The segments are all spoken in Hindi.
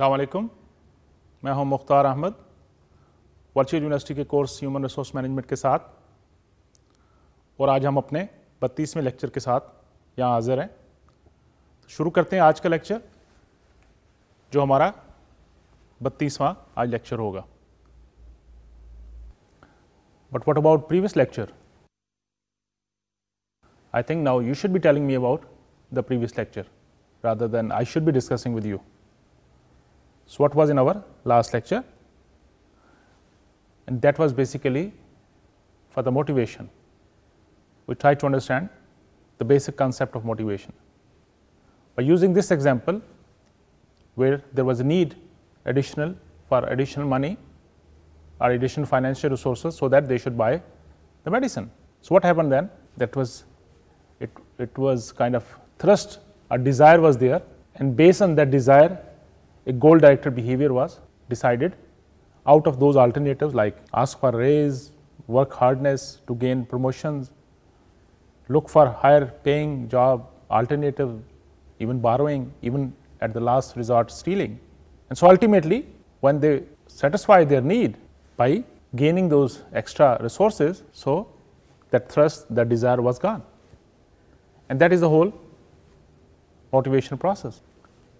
अलैक्म मैं हूं मुख्तार अहमद वर्चुअल यूनिवर्सिटी के कोर्स ह्यूमन रिसोर्स मैनेजमेंट के साथ और आज हम अपने बत्तीसवें लेक्चर के साथ यहाँ हाजिर हैं शुरू करते हैं आज का लेक्चर जो हमारा बत्तीसवां आज लेक्चर होगा but what about previous lecture I think now you should be telling me about the previous lecture rather than I should be discussing with you So, what was in our last lecture? And that was basically for the motivation. We tried to understand the basic concept of motivation. By using this example, where there was a need additional for additional money or additional financial resources so that they should buy the medicine. So, what happened then? That was it, it was kind of thrust, a desire was there, and based on that desire, a goal directed behavior was decided out of those alternatives like ask for raise, work hardness to gain promotions, look for higher paying job, alternative, even borrowing, even at the last resort stealing. And so ultimately, when they satisfy their need by gaining those extra resources, so that thrust, that desire was gone. And that is the whole motivation process.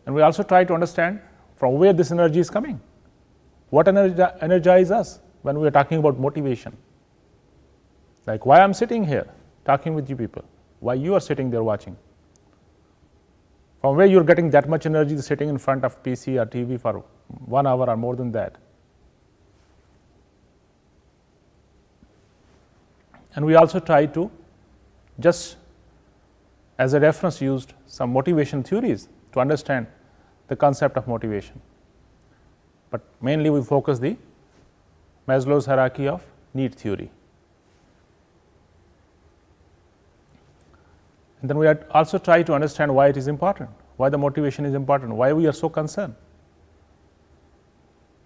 And we also try to understand from where this energy is coming? What energi energizes us when we are talking about motivation? Like why I'm sitting here talking with you people, why you are sitting there watching. From where you're getting that much energy sitting in front of PC or TV for one hour or more than that. And we also try to just as a reference used some motivation theories to understand the concept of motivation. But mainly we focus the Maslow's hierarchy of need theory. And then we also try to understand why it is important, why the motivation is important, why we are so concerned.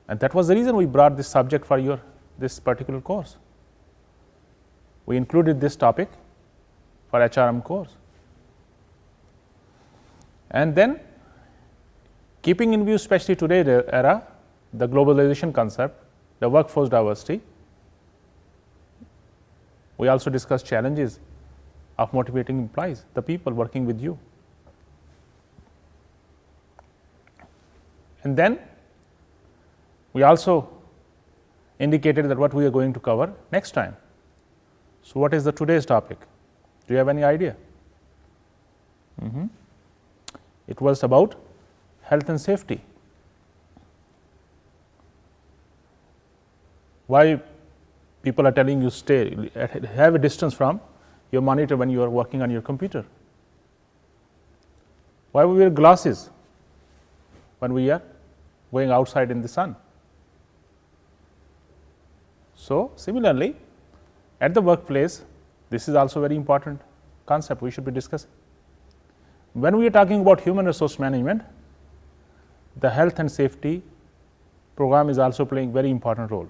And that was the reason we brought this subject for your this particular course. We included this topic for HRM course. And then Keeping in view, especially today the era, the globalization concept, the workforce diversity, we also discuss challenges of motivating employees, the people working with you. And then we also indicated that what we are going to cover next time. So, what is the today's topic? Do you have any idea? Mm -hmm. It was about health and safety. Why people are telling you stay, have a distance from your monitor when you are working on your computer? Why we wear glasses when we are going outside in the sun? So, similarly, at the workplace, this is also very important concept we should be discussing. When we are talking about human resource management, the health and safety program is also playing very important role.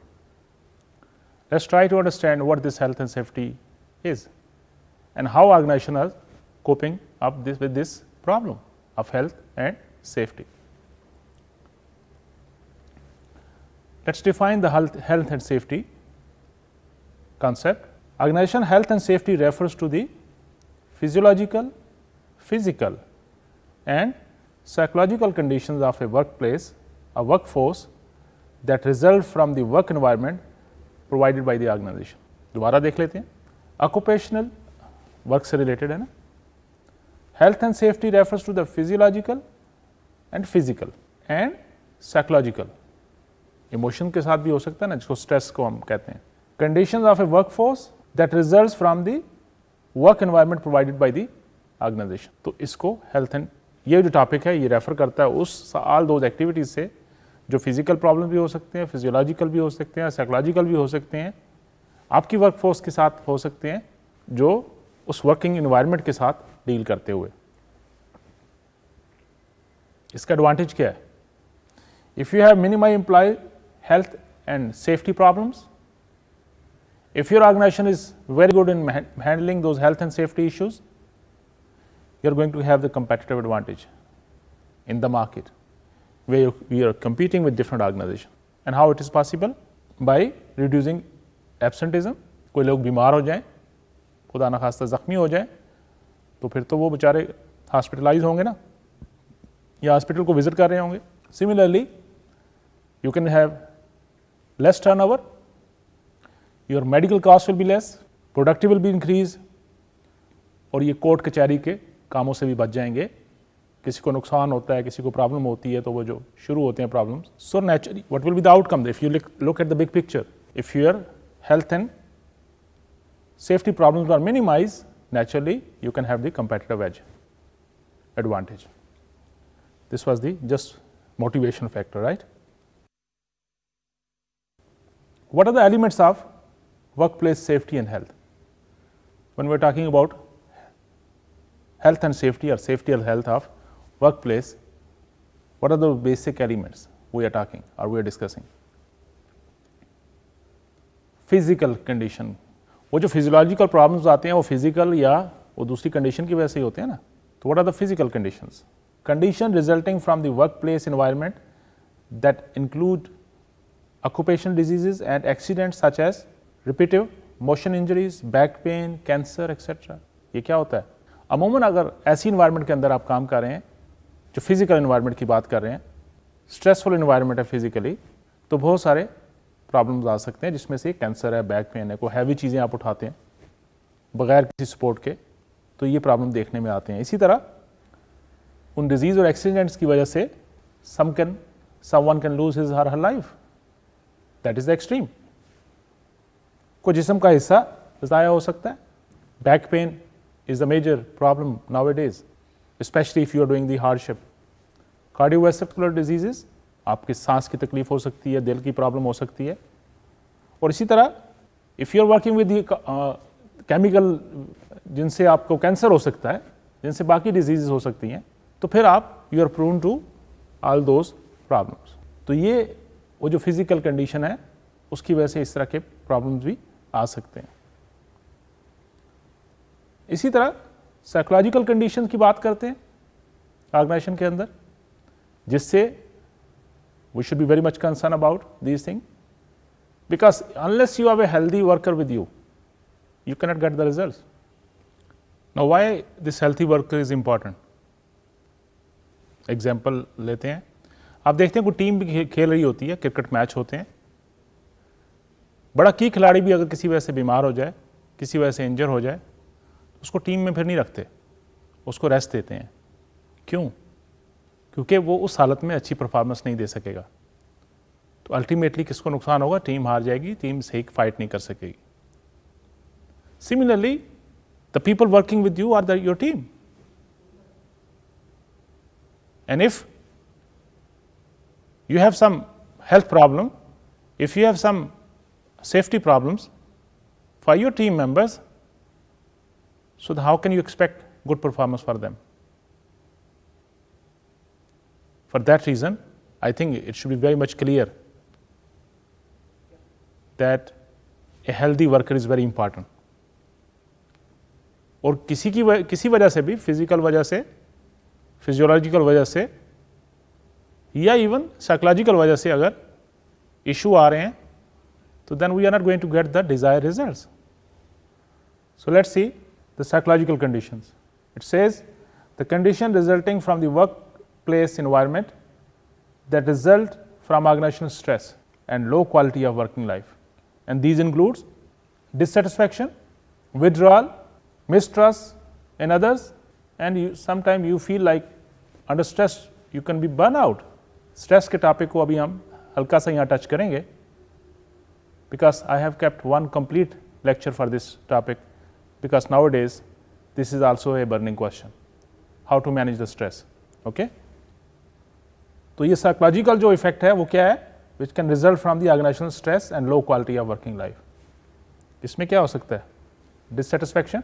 Let us try to understand what this health and safety is and how organizations are coping up this, with this problem of health and safety. Let us define the health, health and safety concept. Organization health and safety refers to the physiological, physical and psychological conditions of a workplace, a workforce that result from the work environment provided by the organization. दोबारा देख लेते हैं occupational work से related है ना health and safety refers to the physiological and physical and psychological emotion के साथ भी हो सकता है ना जिसको stress को हम कहते हैं conditions of a workforce that results from the work environment provided by the organization तो इसको health and ये जो टॉपिक है ये रेफ़र करता है उस आल दोज एक्टिविटीज़ से जो फिज़िकल प्रॉब्लम भी हो सकते हैं फिजियोलॉजिकल भी हो सकते हैं साइकोलॉजिकल भी हो सकते हैं आपकी वर्क फोर्स के साथ हो सकते हैं जो उस वर्किंग इन्वायरमेंट के साथ डील करते हुए इसका एडवांटेज क्या है if you have minimal employee health and safety problems if your organisation is very good in handling those health and safety issues you are going to have the competitive advantage in the market where you, you are competing with different organizations. And how it is possible? By reducing absenteeism. कोई लोग बीमार हो जाएं, खुदा न खास्ता ज़ख्मी हो जाए तो फिर तो वो बेचारे हॉस्पिटलाइज होंगे ना या हॉस्पिटल को विज़िट कर रहे होंगे similarly you can have less turnover your medical cost will be less productive will be increase और ये कोर्ट कचहरी के कामों से भी बच जाएंगे किसी को नुकसान होता है किसी को प्रॉब्लम होती है तो वो जो शुरू होते हैं problem so naturally what will be the outcome if you look at the big picture if your health and safety problem are minimise naturally you can have the competitive edge advantage this was the just motivation factor right what are the elements of workplace safety and health one we are talking about health and safety or safety or health of workplace, what are the basic elements we are talking or we are discussing? Physical condition, वो जो physiological problems आते हैं वो physical या वो दूसरी condition की वजह से होते हैं what are the physical conditions? Condition resulting from the workplace environment that include occupational diseases and accidents such as repetitive motion injuries, back pain, cancer, etc. ये क्या अमूमन अगर ऐसी इन्वायरमेंट के अंदर आप काम कर रहे हैं जो फिज़िकल इन्वायरमेंट की बात कर रहे हैं स्ट्रेसफुल इन्वायरमेंट है फिज़िकली तो बहुत सारे प्रॉब्लम्स आ सकते हैं जिसमें से कैंसर है बैक पेन है कोई हैवी चीज़ें आप उठाते हैं बगैर किसी सपोर्ट के तो ये प्रॉब्लम देखने में आते हैं इसी तरह उन डिजीज़ और एक्सीडेंट्स की वजह से some can someone can lose his her her life that is the extreme कोई जिसम का हिस्सा ज़ाया हो सकता है back pain is the major problem nowadays, especially if you are doing the hardship. Cardiovascular diseases, आपके सांस की तकलीफ हो सकती है दिल की प्रॉब्लम हो सकती है और इसी तरह if you are working with chemical जिनसे आपको कैंसर हो सकता है जिनसे बाकी डिजीज़ हो सकती हैं तो फिर आप you are prone to all those problems तो ये वो जो फिज़िकल कंडीशन है उसकी वजह से इस तरह के प्रॉब्लम्स भी आ सकते हैं इसी तरह साइकोलॉजिकल कंडीशन की बात करते हैं ऑर्गेनाइजेशन के अंदर जिससे we should be very much concern about this thing because unless you have a healthy worker with you you cannot get the result no why this healthy worker is important example लेते हैं आप देखते हैं कोई टीम भी खेल रही होती है क्रिकेट मैच होते हैं बड़ा की खिलाड़ी भी अगर किसी वजह से बीमार हो जाए किसी वजह से इंजर हो जाए उसको टीम में फिर नहीं रखते उसको रेस्ट देते हैं क्यों क्योंकि वो उस हालत में अच्छी परफॉर्मेंस नहीं दे सकेगा तो अल्टीमेटली किसको नुकसान होगा टीम हार जाएगी टीम सही फाइट नहीं कर सकेगी similarly the people working with you are the your team and if you have some health problem if you have some safety problems for your team members So, how can you expect good performance for them? For that reason, I think it should be very much clear that a healthy worker is very important. और किसी की किसी वजह से भी फिजिकल वजह से फिजियोलॉजिकल वजह से या इवन साइकोलॉजिकल वजह से अगर इशू आ रहे हैं तो then we are not going to get the desire result so let's see the psychological conditions. It says the condition resulting from the workplace environment that result from organizational stress and low quality of working life. And these includes dissatisfaction, withdrawal, mistrust in others and you sometimes you feel like under stress you can be burnout. Stress ke topic ko abhi हम halka sa touch karenge because I have kept one complete lecture for this topic because nowadays this is also a burning question how to manage the stress okay तो ये साइकोलॉजिकल जो इफेक्ट है वो क्या है which can result from the organisational stress and low quality of working life इसमें क्या हो सकता है डिससेटिस्फैक्शन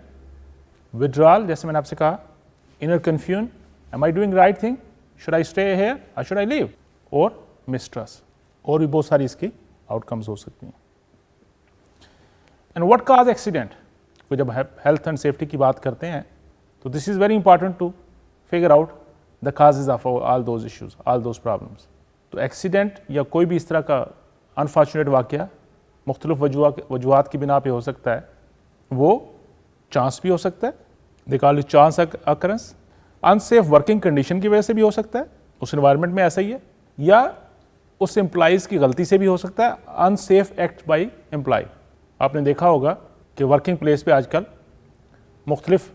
विड्रॉल जैसे मैंने आपसे कहा inner confuse am I doing right thing should I stay here I should I leave और मिस्ट्रस और भी बहुत सारी इसकी आउटकम्स हो सकती हैं एंड वट काज एक्सीडेंट को तो जब हेल्थ एंड सेफ्टी की बात करते हैं तो this is very important to figure out the causes of all those issues all those problems तो एक्सीडेंट या कोई भी इस तरह का अनफॉर्चुनेट वाक़ मुख्तलिफ वजूहत की बिना पर हो सकता है वो चांस भी हो सकता है they call chance occurrence unsafe working condition की वजह से भी हो सकता है उस इन्वायरमेंट में ऐसा ही है या उस एम्प्लाइज़ की गलती से भी हो सकता है अनसेफ एक्ट बाई एम्प्लाई आपने देखा होगा कि वर्किंग प्लेस पे आजकल मुख्तलिफ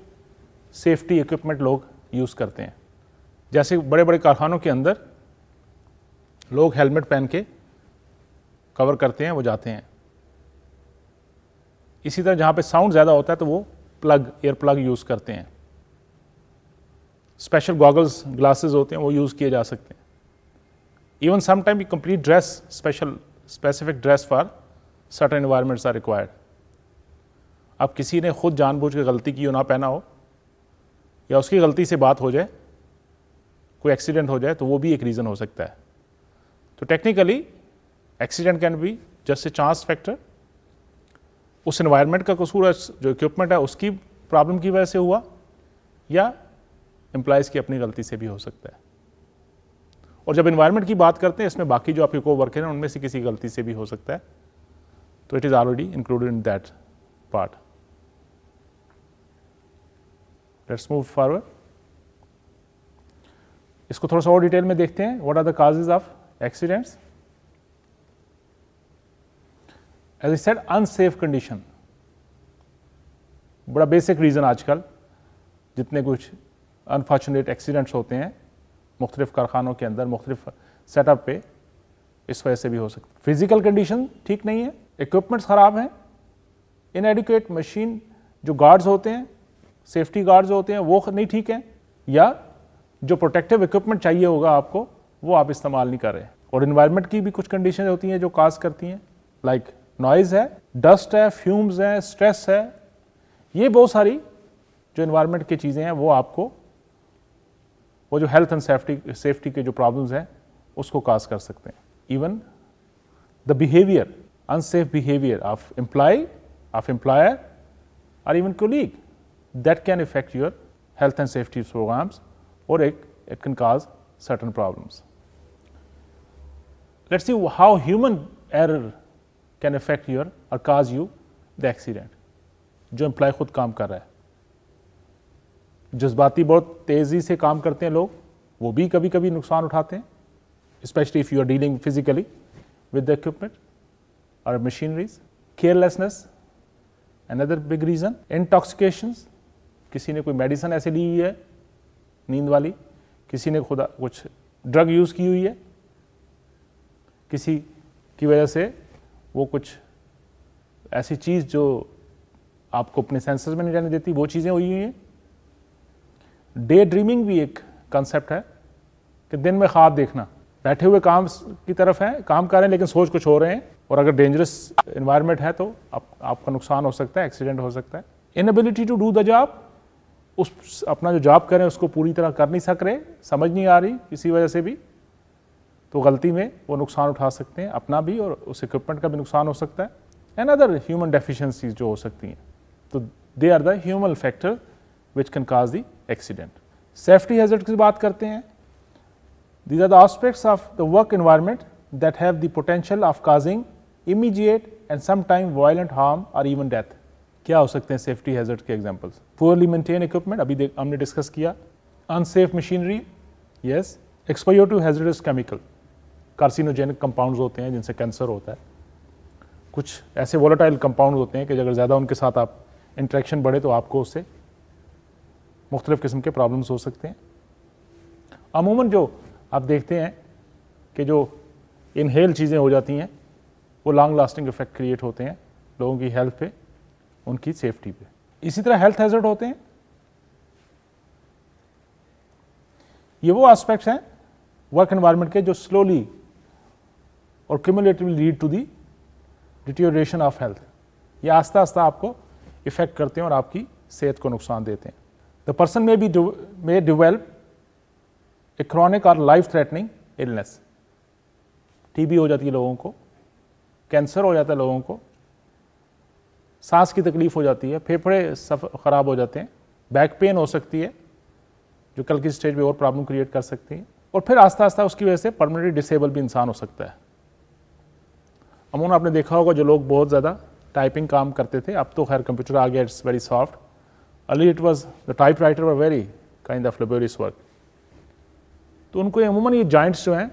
सेफ्टी इक्विपमेंट लोग यूज़ करते हैं जैसे बड़े बड़े कारखानों के अंदर लोग हेलमेट पहन के कवर करते हैं वो जाते हैं इसी तरह जहाँ पे साउंड ज़्यादा होता है तो वो प्लग एयर प्लग यूज़ करते हैं स्पेशल गॉगल्स ग्लासेस होते हैं वो यूज़ किए जा सकते हैं even sometime complete dress special specific dress for certain environments are required अब किसी ने खुद जानबूझ के गलती की हो ना पहना हो या उसकी गलती से बात हो जाए कोई एक्सीडेंट हो जाए तो वो भी एक रीज़न हो सकता है तो technically accident can be just a chance factor उस एनवायरनमेंट का कसूर जो इक्विपमेंट है उसकी प्रॉब्लम की वजह से हुआ या एम्प्लॉयज़ की अपनी गलती से भी हो सकता है और जब इन्वायरमेंट की बात करते हैं इसमें बाकी जो आपके को वर्कर हैं उनमें से किसी गलती से भी हो सकता है तो it is already included in that part let's move forward इसको थोड़ा सा और डिटेल में देखते हैं what are the causes of accidents as a set unsafe condition बड़ा बेसिक रीज़न आजकल जितने कुछ अनफॉर्चुनेट एक्सीडेंट्स होते हैं मुख्तलिफ कारखानों के अंदर मुख्तलिफ सेटअप पे इस वजह से भी हो सकता है फिज़िकल कंडीशन ठीक नहीं है इक्विपमेंट्स ख़राब हैं इनएडिकुएट मशीन जो गार्ड्स होते हैं सेफ्टी गार्ड जो होते हैं वो नहीं ठीक हैं या जो प्रोटेक्टिव इक्विपमेंट चाहिए होगा आपको वो आप इस्तेमाल नहीं कर रहे और इन्वायरमेंट की भी कुछ कंडीशन होती हैं जो काज करती हैं लाइक नॉइज़ है डस्ट है फ्यूम्स हैं स्ट्रेस है ये बहुत सारी जो इन्वायरमेंट की चीज़ें हैं वो आपको वो जो हेल्थ एंड सेफ्टी सेफ्टी के जो प्रॉब्लम्स हैं उसको काज कर सकते हैं even the behaviour unsafe behaviour of employee of employer और even colleague that can affect your health and safety programs or it, it can cause certain problems. Let's see how human error can affect your or cause you the accident. जो एम्प्लॉय खुद काम कर रहा है जज्बाती बहुत तेज़ी से काम करते हैं लोग वो भी कभी कभी नुकसान उठाते हैं specially if you are dealing physically with the equipment और machineries carelessness another big reason intoxications किसी ने कोई मेडिसन ऐसे ली हुई है नींद वाली किसी ने खुदा कुछ ड्रग यूज़ की हुई है किसी की वजह से वो कुछ ऐसी चीज़ जो आपको अपने सेंसर्स में नहीं रहने देती वो चीज़ें हुई हुई हैं डे ड्रीमिंग भी एक कंसेप्ट है कि दिन में ख्वाब देखना बैठे हुए काम की तरफ हैं काम कर रहे हैं लेकिन सोच कुछ हो रहे हैं और अगर डेंजरस इन्वायरमेंट है तो आप, आपका नुकसान हो सकता है एक्सीडेंट हो सकता है inability to do the job उस अपना जो जॉब करें उसको पूरी तरह कर नहीं सक रहे समझ नहीं आ रही किसी वजह से भी तो गलती में वो नुकसान उठा सकते हैं अपना भी और उस इक्विपमेंट का भी नुकसान हो सकता है एंड अदर ह्यूमन डेफिशेंसीज जो हो सकती हैं तो they are the human factor which can cause the accident safety hazard की बात करते हैं these are the aspects of the work environment that have the potential of causing immediate and time violent harm और इवन डेथ क्या हो सकते हैं सेफ्टी हैजर्ड के एग्जाम्पल्स poorly मेंटेन इक्विपमेंट अभी हमने डिस्कस किया unsafe machinery yes exposure to hazardous chemical carcinogenic compounds होते हैं जिनसे कैंसर होता है कुछ ऐसे वॉलेटाइल कंपाउंड होते हैं कि अगर ज़्यादा उनके साथ आप इंट्रैक्शन बढ़े तो आपको उससे मुख्तलिफ़ किस्म के प्रॉब्लम्स हो सकते हैं अमूमन जो आप देखते हैं कि जो इनहेल चीज़ें हो जाती हैं वो लॉन्ग लास्टिंग इफ़ेक्ट क्रिएट होते हैं लोगों की हेल्थ पे उनकी सेफ्टी पे इसी तरह हेल्थ हैजर्ड होते हैं ये वो एस्पेक्ट्स हैं वर्क एनवायरनमेंट के जो स्लोली और cumulatively lead to the deterioration of health ये आस्ता आस्ता आपको इफेक्ट करते हैं और आपकी सेहत को नुकसान देते हैं the person may be may develop a chronic और लाइफ थ्रेटनिंग इलनेस टीबी हो जाती है लोगों को कैंसर हो जाता है लोगों को सांस की तकलीफ हो जाती है फेफड़े ख़राब हो जाते हैं बैक पेन हो सकती है जो कल की स्टेज में और प्रॉब्लम क्रिएट कर सकती है और फिर आस्ता आस्ता उसकी वजह से परमानेंटली डिसेबल भी इंसान हो सकता है अमून आपने देखा होगा जो लोग बहुत ज़्यादा टाइपिंग काम करते थे अब तो खैर कंप्यूटर आ गया it's very softly it was the typewriter were very kind of laborious work तो उनको अमूमन ये जॉइंट्स जो हैं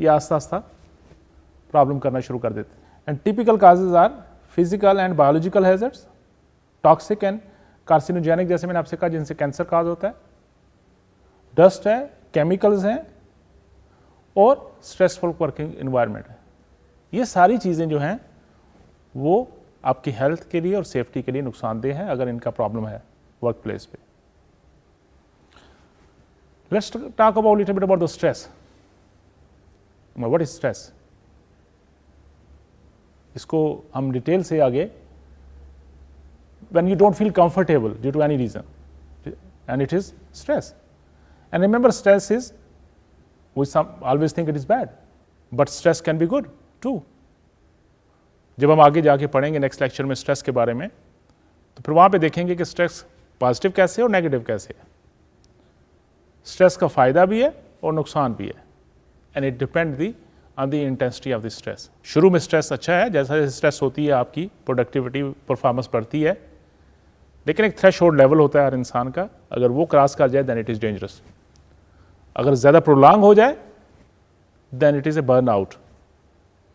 ये आस्ता आस्ता प्रॉब्लम करना शुरू कर देते हैं and typical causes are physical and biological hazards toxic and carcinogenic जैसे मैंने आपसे कहा जिनसे कैंसर काज होता है डस्ट है केमिकल्स हैं और स्ट्रेसफुल वर्किंग इन्वायरमेंट है ये सारी चीज़ें जो हैं वो आपकी हेल्थ के लिए और सेफ्टी के लिए नुकसानदेह है अगर इनका प्रॉब्लम है वर्क प्लेस पे let's talk about little bit about the stress what is stress इसको हम डिटेल से आगे when you don't feel comfortable due to any reason and it is stress and remember stress is we always think it is bad but stress can be good too जब हम आगे जाके पढ़ेंगे नेक्स्ट लेक्चर में स्ट्रेस के बारे में तो फिर वहां पे देखेंगे कि स्ट्रेस पॉजिटिव कैसे है और नेगेटिव कैसे है स्ट्रेस का फायदा भी है और नुकसान भी है and it depend the on the intensity of the stress शुरू में स्ट्रेस अच्छा है जैसा जैसे स्ट्रेस होती है आपकी प्रोडक्टिविटी परफॉर्मेंस बढ़ती है लेकिन एक थ्रेश लेवल होता है हर इंसान का अगर वो क्रॉस कर जाए देन इट इज़ डेंजरस अगर ज़्यादा प्रोलॉन्ग हो जाए then it is a burnout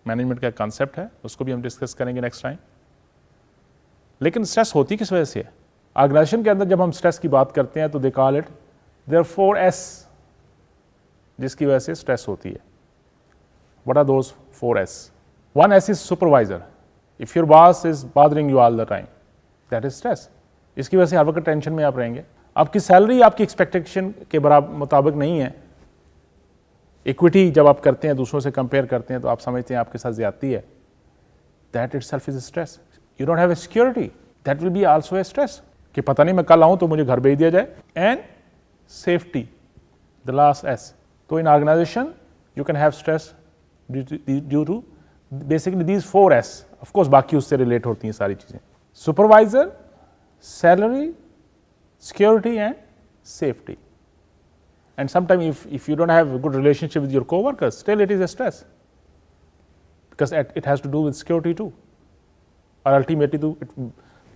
management का एक कॉन्सेप्ट है उसको भी हम डिस्कस करेंगे नेक्स्ट टाइम लेकिन स्ट्रेस होती किस वजह से है ऑर्गेनाइजेशन के अंदर जब हम स्ट्रेस की बात करते हैं तो they call it there four S जिसकी वजह से स्ट्रेस होती है What are those four S? One S is supervisor. If your boss is bothering you all the time, that is stress. इसकी वजह से हर वक्त टेंशन में आप रहेंगे आपकी सैलरी आपकी एक्सपेक्टेशन के बराबर मुताबिक नहीं है इक्विटी जब आप करते हैं दूसरों से कंपेयर करते हैं तो आप समझते हैं आपके साथ ज्यादती है that itself is stress you don't have a security that will be also a stress कि पता नहीं मैं कल आऊं तो मुझे घर भेज दिया जाए and safety the last S तो in organisation you can have stress due to basically these four S of course बाकी उससे रिलेट होती हैं सारी चीज़ें supervisor salary security and safety and sometime if if you don't have good relationship with your coworkers still it is a stress because at it has do with security too और ultimately to it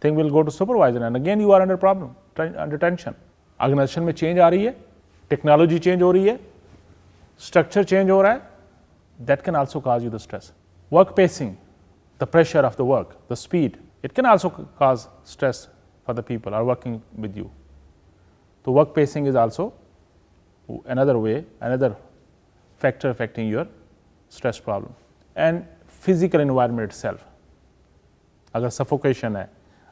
thing will go to supervisor and again you are under problem under tension organisation में चेंज आ रही है टेक्नोलॉजी चेंज हो रही है स्ट्रक्चर चेंज हो रहा है that can also cause you the stress. Work pacing, the pressure of the work, the speed, it can also cause stress for the people are working with you. So, work pacing is also another way, another factor affecting your stress problem. And physical environment itself, अगर suffocation है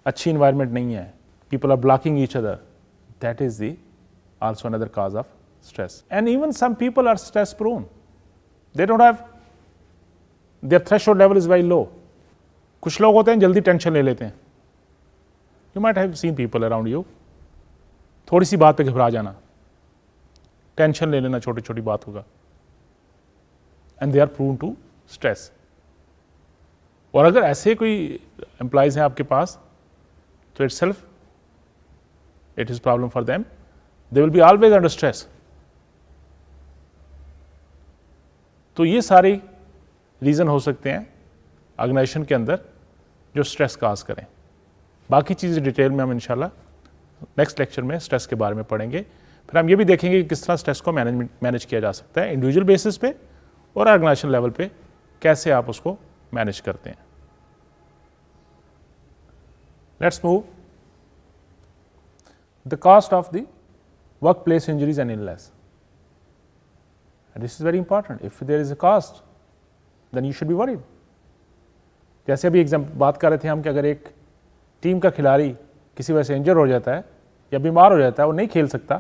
achi environment nahi hai, people are blocking each other, that is the also another cause of stress. And even some people are stress prone. They don't have their threshold level is very low कुछ लोग होते हैं जल्दी टेंशन ले लेते हैं you might have seen people around you थोड़ी सी बात पे घबरा जाना टेंशन ले लेना छोटी छोटी बात होगा and they are prone to stress और अगर ऐसे कोई एम्प्लॉयज़ हैं आपके पास तो it's self it is problem for them they will be always under stress तो ये सारे रीज़न हो सकते हैं ऑर्गेनाइजेशन के अंदर जो स्ट्रेस काज करें बाकी चीज़ें डिटेल में हम इनशाला नेक्स्ट लेक्चर में स्ट्रेस के बारे में पढ़ेंगे फिर हम ये भी देखेंगे कि किस तरह स्ट्रेस को मैनेजमेंट मैनेज किया जा सकता है इंडिविजुअल बेसिस पे और ऑर्गेनाइजेशन लेवल पे कैसे आप उसको मैनेज करते हैं let's move the cost of of place injuries and in less And this is very important. If there is a cost, then you should be worried. जैसे अभी एग्जाम बात कर रहे थे हम कि अगर एक टीम का खिलाड़ी किसी वजह से इंजर हो जाता है या बीमार हो जाता है वो नहीं खेल सकता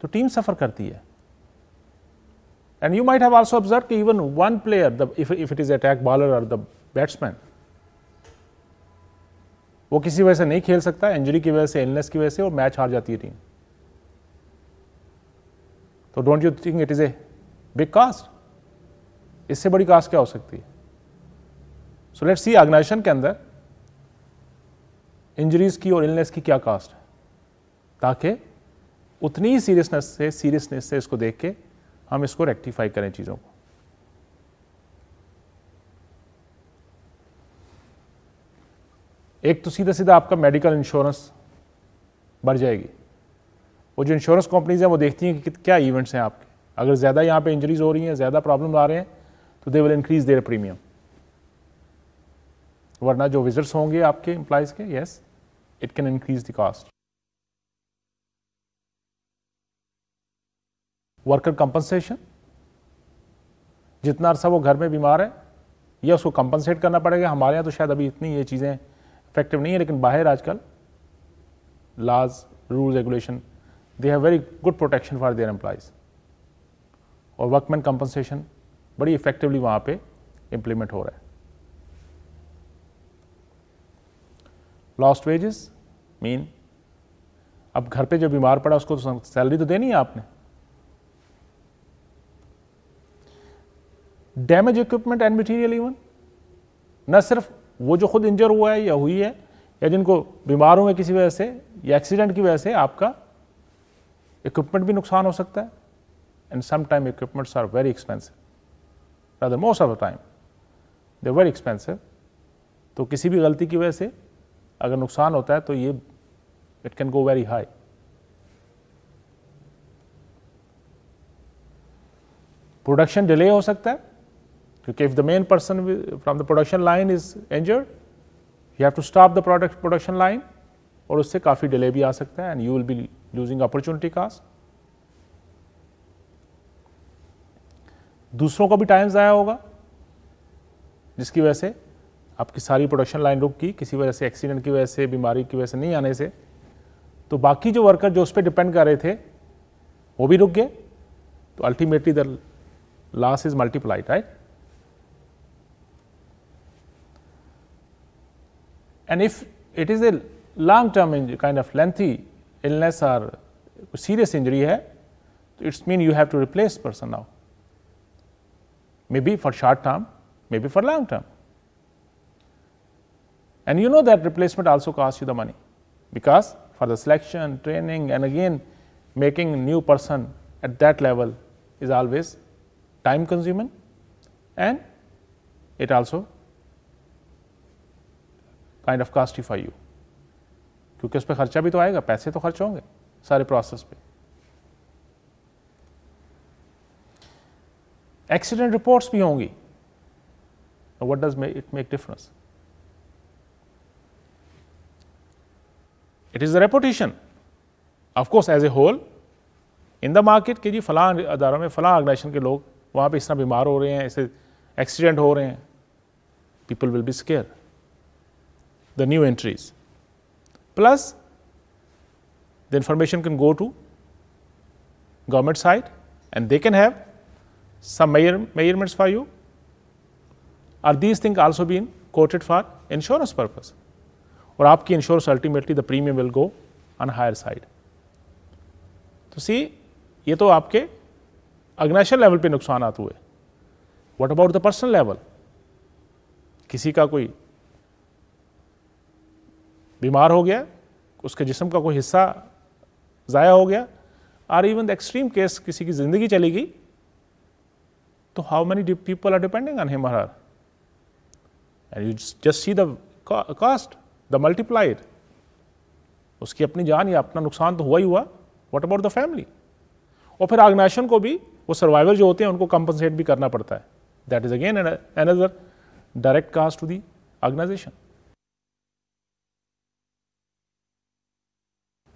तो टीम सफ़र करती है and you might have also observe कि even one player if it is attack bowler और द बैट्समैन वो किसी वजह से नहीं खेल सकता इंजरी की वजह से इलनेस की वजह से वो मैच हार जाती है टीम तो don't you think it is a big cost इससे बड़ी कास्ट क्या हो सकती है सो लेट्स सी ऑर्गेनाइजेशन के अंदर इंजरीज की और इलनेस की क्या कास्ट है ताकि उतनी ही सीरियसनेस से सीरियसनेस से इसको देख के हम इसको रेक्टिफाई करें चीज़ों को एक तो सीधा सीधा आपका मेडिकल इंश्योरेंस बढ़ जाएगी वो जो इंश्योरेंस कंपनीज हैं वो देखती हैं कि क्या इवेंट्स हैं आपके अगर ज़्यादा यहाँ पे इंजरीज हो रही हैं ज़्यादा प्रॉब्लम आ रहे हैं तो they will increase their premium वरना जो विजिट्स होंगे आपके एम्प्लाइज के yes it can increase the cost worker compensation जितना अरसा वो घर में बीमार है या उसको कंपनसेट करना पड़ेगा हमारे यहाँ तो शायद अभी इतनी ये चीज़ें इफेक्टिव नहीं है लेकिन बाहर आजकल laws rule regulation they have very good protection for their employees और वर्कमैन कंपनसेशन बड़ी इफेक्टिवली वहां पे इंप्लीमेंट हो रहा है लॉस्ट वेजेस मीन अब घर पे जो बीमार पड़ा उसको तो सैलरी तो देनी है आपने damage equipment and material even न सिर्फ वो जो खुद इंजर हुआ है या हुई है या जिनको बीमार हुए किसी वजह से या एक्सीडेंट की वजह से आपका इक्विपमेंट भी नुकसान हो सकता है and some time equipments are very expensive rather most of the time they very expensive तो किसी भी गलती की वजह से अगर नुकसान होता है तो ये it can go very high production delay हो सकता है क्योंकि if the main person from the production line is injured you have to stop the product production line और उससे काफ़ी डिले भी आ सकता है and you will be losing opportunity cost दूसरों का भी टाइम ज़ाया होगा जिसकी वजह से आपकी सारी प्रोडक्शन लाइन रुक गई किसी वजह से एक्सीडेंट की वजह से बीमारी की वजह से नहीं आने से तो बाकी जो वर्कर जो उस पर डिपेंड कर रहे थे वो भी रुक गए तो ultimately the loss is multiplied right and if it is a long term kind of lengthy illness or serious injury hai means you have to replace person now maybe for short term maybe for long term and you know that replacement also costs you the money because for the selection training and again making new person at that level is always time consuming and it also kind of costly for you क्योंकि उस पर खर्चा भी तो आएगा पैसे तो खर्च होंगे सारे प्रोसेस पे एक्सीडेंट रिपोर्ट्स भी होंगी what does it make difference it is the reputation of course as a whole in the market के जी फलां अदारों में फलां ऑर्गेनाइजेशन के लोग वहां पे इतना बीमार हो रहे हैं ऐसे एक्सीडेंट हो रहे हैं people will be scare the new entries plus the information can go to government side and they can have some measure, measurements for you. Are these things also been quoted for insurance purpose? Or aapki insurance ultimately the premium will go on higher side. to see ये तो आपके अग्नेशल लेवल पे नुकसान आते हुए what about the personal level किसी का कोई बीमार हो गया उसके जिसम का कोई हिस्सा ज़ाया हो गया or even the extreme case किसी की ज़िंदगी चली गई तो how many people are depending on him her and you just see the cost the multiplied उसकी अपनी जान या अपना नुकसान तो हुआ ही हुआ वॉट अबाउट द फैमिली और फिर आग्नेशन को भी वो सर्वाइवर जो होते हैं उनको कंपनसेट भी करना पड़ता है that is again another direct cost to the organization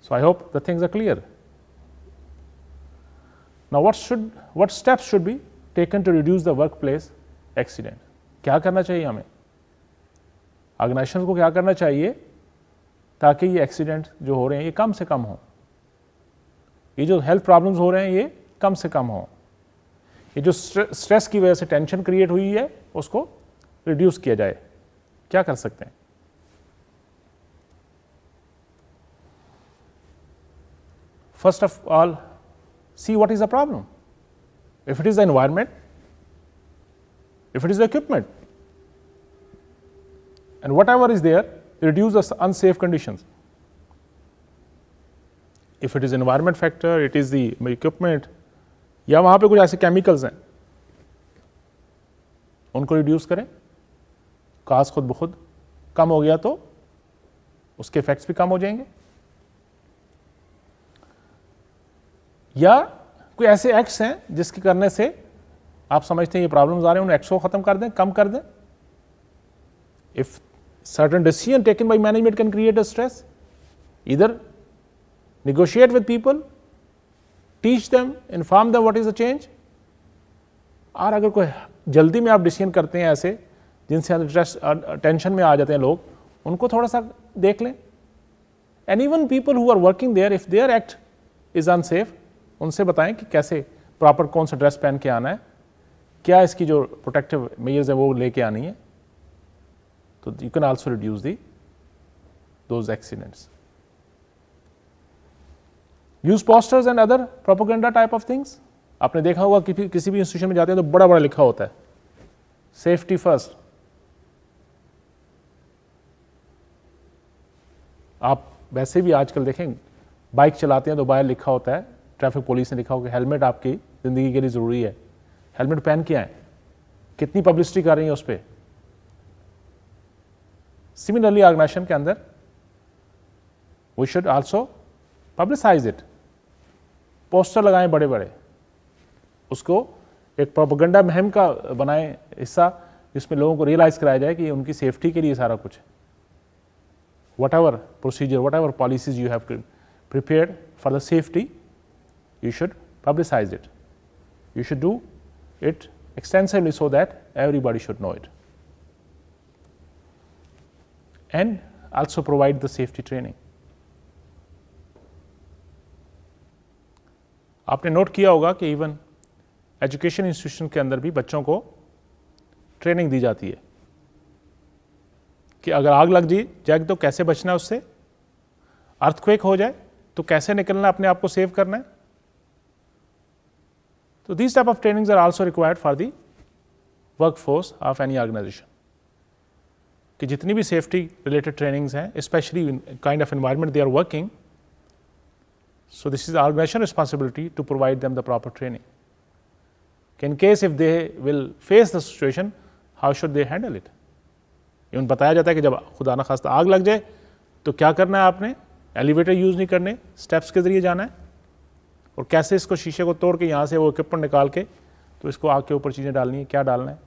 So, I hope the things are clear. Now, what should what steps should be taken to reduce the workplace accident? क्या करना चाहिए हमें ऑर्गेनाइजेशन को क्या करना चाहिए ताकि ये एक्सीडेंट जो हो रहे हैं ये कम से कम हो ये जो हेल्थ प्रॉब्लम्स हो रहे हैं ये कम से कम हो ये जो स्ट्रेस की वजह से टेंशन क्रिएट हुई है उसको रिड्यूस किया जाए क्या कर सकते हैं first of all see what is the problem. If it is the environment, if it is the equipment and whatever is there reduce the unsafe conditions. If it is environment factor, it is the equipment या वहाँ पे कुछ ऐसे केमिकल्स हैं उनको रिड्यूस करें कास्ट खुद ब खुद कम हो गया तो उसके इफेक्ट्स भी कम हो जाएंगे या कोई ऐसे एक्ट्स हैं जिसके करने से आप समझते हैं ये प्रॉब्लम्स आ रहे हैं उन एक्ट्स को खत्म कर दें कम कर दें if certain decision taken by management can create a stress इधर negotiate with people teach them inform them what is a change और अगर कोई जल्दी में आप डिसीजन करते हैं ऐसे जिनसे स्ट्रेस टेंशन में आ जाते हैं लोग उनको थोड़ा सा देख लें and even people who are working there if their act is unsafe उनसे बताएं कि कैसे प्रॉपर कौन सा ड्रेस पहन के आना है क्या इसकी जो प्रोटेक्टिव मेयर्स है वो लेके आनी है तो you can also reduce the those accidents use posters and other propaganda type of things आपने देखा होगा कि किसी भी इंस्टीट्यूशन में जाते हैं तो बड़ा बड़ा लिखा होता है सेफ्टी फर्स्ट आप वैसे भी आजकल देखें बाइक चलाते हैं तो बाहर लिखा होता है ट्रैफिक पुलिस ने लिखा हो कि हेलमेट आपकी ज़िंदगी के लिए ज़रूरी है हेलमेट पहन के आए कितनी पब्लिसिटी कर रही है उस पर सिमिलरली ऑर्गेनाइजेशन के अंदर we should also publicize it poster लगाएं बड़े बड़े उसको एक प्रोपोगंडा मुहिम का बनाए हिस्सा जिसमें लोगों को रियलाइज़ कराया जाए कि उनकी सेफ्टी के लिए सारा कुछ whatever procedure whatever policies you have prepare for the safety you should publicize it. You should do it extensively so that everybody should know it. And also provide the safety training. आपने नोट किया होगा कि इवन एजुकेशन इंस्टीट्यूशन के अंदर भी बच्चों को ट्रेनिंग दी जाती है कि अगर आग लग जी जाएगी तो कैसे बचना है उससे अर्थक्वेक हो जाए तो कैसे निकलना अपने आप को सेव करना है So, these type of trainings are also required for the workforce of any organization. कि जितनी भी सेफ्टी रिलेटेड ट्रेनिंग्स हैं specially kind of environment they are working so this is organization responsibility to provide them the proper training. In case if they will face the situation, how should they handle it? Even बताया जाता है कि जब खुदा न खास्ता आग लग जाए तो क्या करना है आपने एलिवेटर यूज़ नहीं करने स्टेप्स के ज़रिए जाना है और कैसे इसको शीशे को तोड़ के यहाँ से वो इक्विपमेंट निकाल के तो इसको आग के ऊपर चीज़ें डालनी है क्या डालना है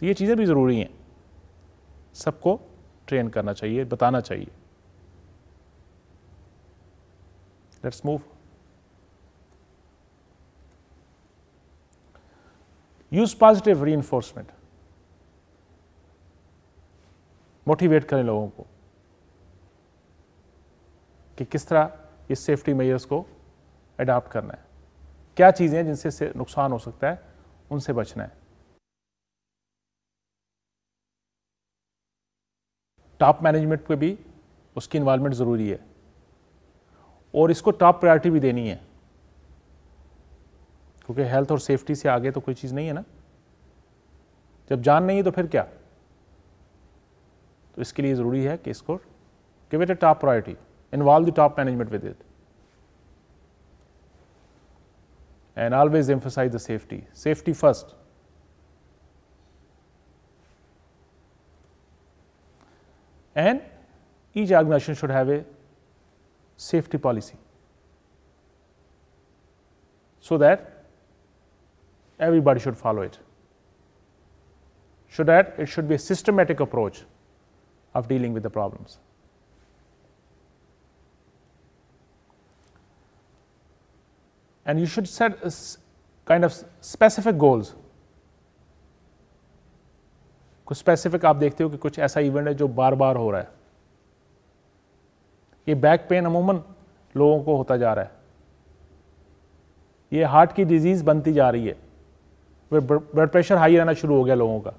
तो ये चीज़ें भी ज़रूरी हैं सबको ट्रेन करना चाहिए बताना चाहिए let's move use positive remotivate करें लोगों को कि किस तरह इस सेफ्टी मेजर्स को अडाप्ट करना है क्या चीज़ें हैं जिनसे नुकसान हो सकता है उनसे बचना है टॉप मैनेजमेंट पे भी उसकी इन्वॉल्वमेंट ज़रूरी है और इसको टॉप प्रायोरिटी भी देनी है क्योंकि हेल्थ और सेफ्टी से आगे तो कोई चीज़ नहीं है ना जब जान नहीं है तो फिर क्या तो इसके लिए ज़रूरी है कि इसको give it top priority involve the top management with it and always emphasize the safety. Safety first. And each organization should have a safety policy so that everybody should follow it. So that it should be a systematic approach of dealing with the problems. and you should set kind of specific goals कुछ स्पेसिफिक आप देखते हो कि कुछ ऐसा इवेंट है जो बार बार हो रहा है ये बैक पेन अमूमन लोगों को होता जा रहा है ये हार्ट की डिजीज बनती जा रही है ब्लड प्रेशर हाई रहना शुरू हो गया लोगों का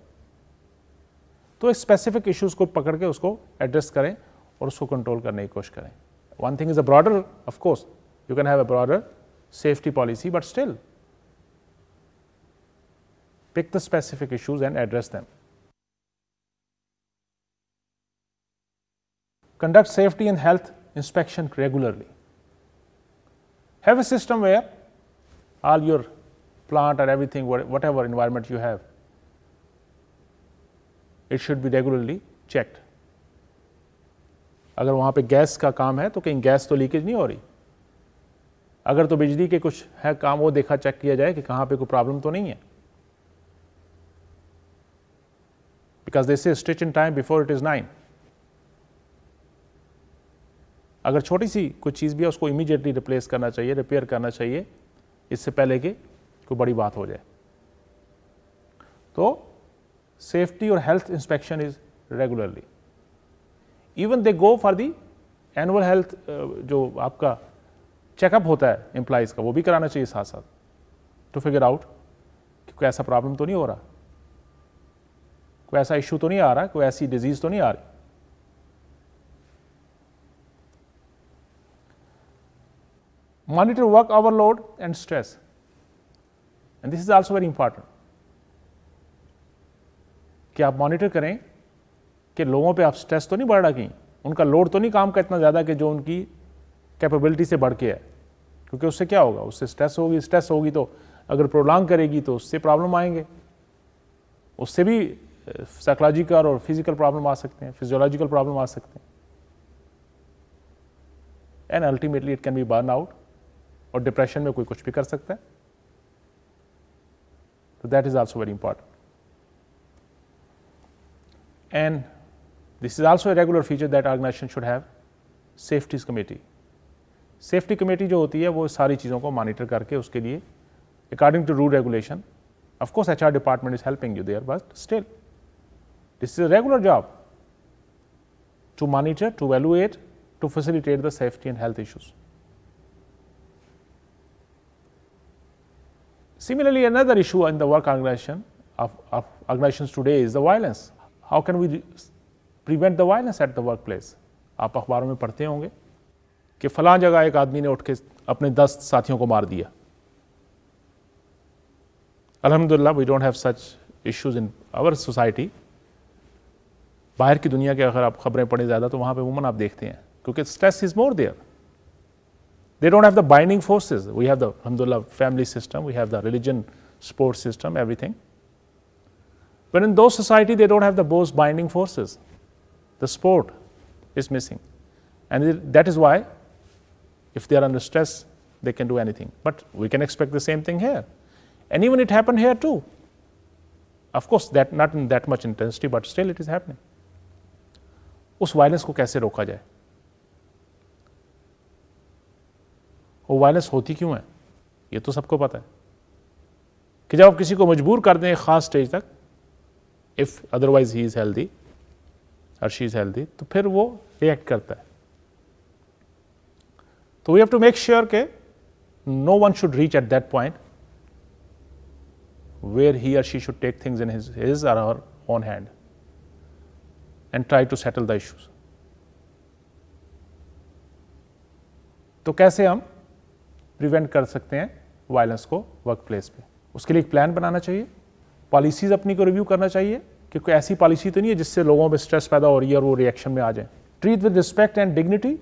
तो इस स्पेसिफिक इश्यूज को पकड़ के उसको एड्रेस करें और उसको कंट्रोल करने की कोशिश करें one thing is a broader of course you can have a broader safety policy, but still pick the specific issues and address them. Conduct safety and health inspection regularly. Have a system where all your plant or everything, whatever environment you have, it should be regularly checked. अगर वहाँ पे गैस का काम है तो कहीं गैस तो लीकेज नहीं हो रही अगर तो बिजली के कुछ है काम वो देखा चेक किया जाए कि कहाँ पे कोई प्रॉब्लम तो नहीं है because this is stitch in time before it is nine अगर छोटी सी कोई चीज़ भी है उसको इमीडिएटली रिप्लेस करना चाहिए रिपेयर करना चाहिए इससे पहले कि कोई बड़ी बात हो जाए तो सेफ्टी और health inspection is regularly even they go for the annual health जो आपका चेकअप होता है एम्प्लाइज़ का वो भी कराना चाहिए साथ साथ टू फिगर आउट कि कोई ऐसा प्रॉब्लम तो नहीं हो रहा कोई ऐसा इशू तो नहीं आ रहा कोई ऐसी डिजीज़ तो नहीं आ रही work work load and stress and this is also very important कि आप मॉनिटर करें कि लोगों पे आप स्ट्रेस तो नहीं बढ़ रहा कहीं उनका लोड तो नहीं काम का इतना ज़्यादा कि जो उनकी कैपेबिलिटी से बढ़ के है क्योंकि उससे क्या होगा उससे स्ट्रेस होगी स्ट्रेस होगी तो अगर प्रोलॉन्ग करेगी तो उससे प्रॉब्लम आएंगे उससे भी साइकोलॉजिकल और फिजिकल प्रॉब्लम आ सकते हैं फिजियोलॉजिकल प्रॉब्लम आ सकते हैं and ultimately it can be burn out और डिप्रेशन में कोई कुछ भी कर सकता है तो that is also very important and this is also a regular feature that organization should have safeties committee safety committee जो होती है वो सारी चीज़ों को मॉनिटर करके उसके लिए according to rule regulation of course H R department is helping you there but still this is a regular job to monitor to valuate to facilitate the safety and health issues similarly another issue in the work organization organization today is the violence how can we prevent the violence at the work workplace आप अखबारों में पढ़ते होंगे कि फलां जगह एक आदमी ने उठ के अपने दस साथियों को मार दिया अलहमदिल्ला we don't have such issues in our society बाहर की दुनिया के अगर आप खबरें पढ़े ज़्यादा तो वहां पे वुमन आप देखते हैं क्योंकि stress is more there they don't have the binding forces we have the अलहमदिल्ला family system we have the religion support system everything but in those society they don't have the boost binding forces the support is missing and that is why If they are under stress, they can do anything. But we can expect the same thing here. And even it happened here too. Of course, that not in that much intensity, but still it is happening. उस वायलेंस को कैसे रोका जाए वो वायलेंस होती क्यों है ये तो सबको पता है कि जब आप किसी को मजबूर कर दें खास स्टेज तक if otherwise he is healthy और शी इज हेल्दी तो फिर वो रिएक्ट करता है So we have to make sure okay, no one should reach at that point where he or she should take things in his, his or her own hand and try to settle the issues. तो कैसे हम प्रिवेंट कर सकते हैं वायलेंस को वर्क प्लेस पे उसके लिए एक प्लान बनाना चाहिए पॉलिसीज अपनी को रिव्यू करना चाहिए क्योंकि ऐसी पॉलिसी तो नहीं है जिससे लोगों में स्ट्रेस पैदा हो रही है और वो रिएक्शन में आ जाए treat with respect and dignity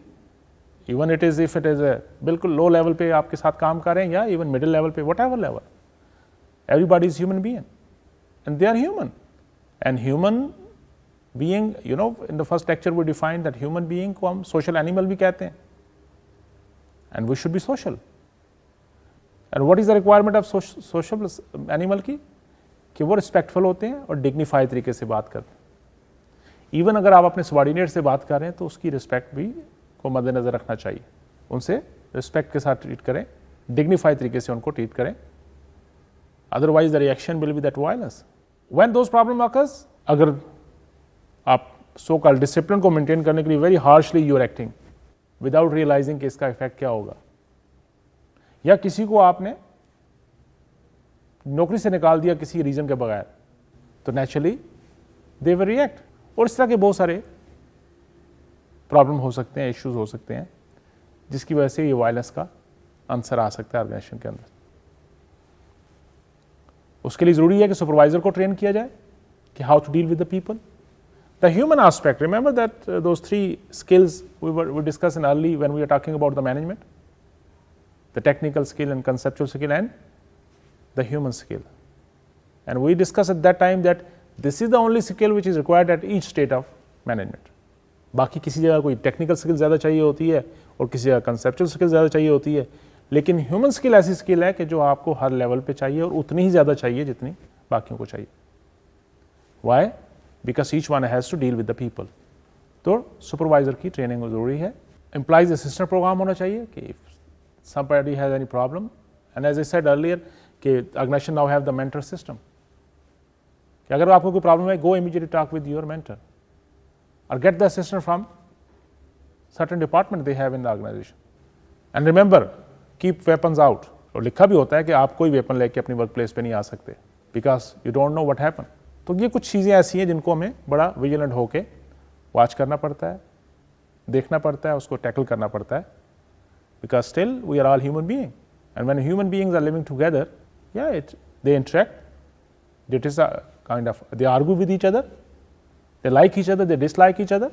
even it is if it is a बिल्कुल लो लेवल पे आपके साथ काम करें या इवन मिडिल लेवल पे whatever level everybody is human being and they are human and human being you know in the first lecture we define that human being को हम सोशल एनिमल भी कहते हैं and we should be social and what is the requirement of social animal की कि वो रिस्पेक्टफुल होते हैं और डिग्निफाई तरीके से बात करते हैं इवन अगर आप अपने सबॉर्डिनेट से बात करें तो उसकी रिस्पेक्ट भी को मद्देनज़र रखना चाहिए उनसे रिस्पेक्ट के साथ ट्रीट करें डिग्निफाई तरीके से उनको ट्रीट करें otherwise the reaction will be that violence when those problem occurs अगर आप सो कॉल डिसिप्लिन को मेंटेन करने के लिए very harshly you're acting without realizing कि इसका इफेक्ट क्या होगा या किसी को आपने नौकरी से निकाल दिया किसी रीज़न के बगैर तो नेचुरली दे विल रिएक्ट और इस तरह के बहुत सारे प्रॉब्लम हो सकते हैं इश्यूज हो सकते हैं जिसकी वजह से ये वायलेंस का आंसर आ सकता है ऑर्गेनाइजेशन के अंदर उसके लिए जरूरी है कि सुपरवाइजर को ट्रेन किया जाए कि how to deal with the people the human aspect remember that those three skills we we discuss in early when we are talking about the management the technical skill and conceptual skill and the human skill and we discuss at that time that this is the only skill which is required at each state of management बाकी किसी जगह कोई टेक्निकल स्किल ज़्यादा चाहिए होती है और किसी जगह कंसेप्चुअल स्किल ज़्यादा चाहिए होती है लेकिन ह्यूमन स्किल ऐसी स्किल है कि जो आपको हर लेवल पे चाहिए और उतनी ही ज़्यादा चाहिए जितनी बाकियों को चाहिए why because each one has to deal with the people तो सुपरवाइजर की ट्रेनिंग ज़रूरी है एम्प्लाइज असिस्टेंट प्रोग्राम होना चाहिए कि if somebody has any problem and as a said earlier कि organization now have the mentor system कि अगर आपको कोई प्रॉब्लम है go immediately talk with your mentor or get the assistance from certain department they have in the organization. And remember, keep weapons out. और लिखा भी होता है कि आप कोई वेपन लेके अपनी वर्क प्लेस पर नहीं आ सकते because you don't know what happen तो ये कुछ चीज़ें ऐसी हैं जिनको हमें बड़ा विजिलेंट होके वॉच करना पड़ता है देखना पड़ता है उसको टैकल करना पड़ता है because still we are all human being and when human beings are living together या it they interact that is kind of they argue with each other they like each other they dislike each other